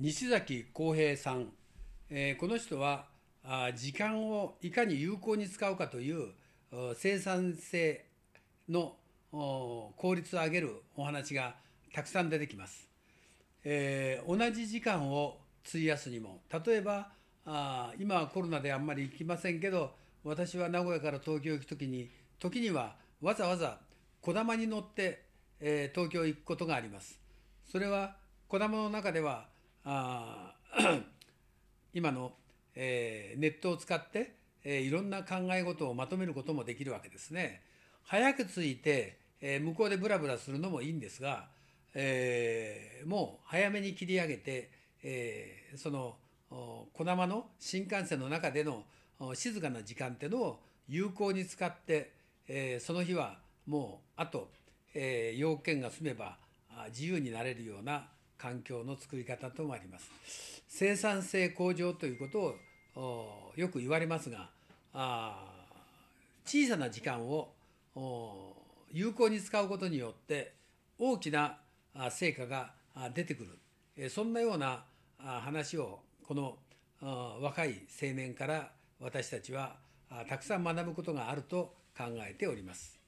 西崎康平さん、えー、この人はあ時間をいかに有効に使うかという生産性の効率を上げるお話がたくさん出てきます。えー、同じ時間を費やすにも例えばあ今はコロナであんまり行きませんけど私は名古屋から東京行く時に時にはわざわざこだまに乗って、えー、東京行くことがあります。それはこ玉の中ではあ今の、えー、ネットを使って、えー、いろんな考え事をまとめることもできるわけですね。早く着いて、えー、向こうでブラブラするのもいいんですが、えー、もう早めに切り上げて、えー、そのこだまの新幹線の中での静かな時間っていうのを有効に使って、えー、その日はもうあと、えー、要件が済めば自由になれるような環境の作り方ともあります。生産性向上ということをよく言われますが小さな時間を有効に使うことによって大きな成果が出てくるそんなような話をこの若い青年から私たちはたくさん学ぶことがあると考えております。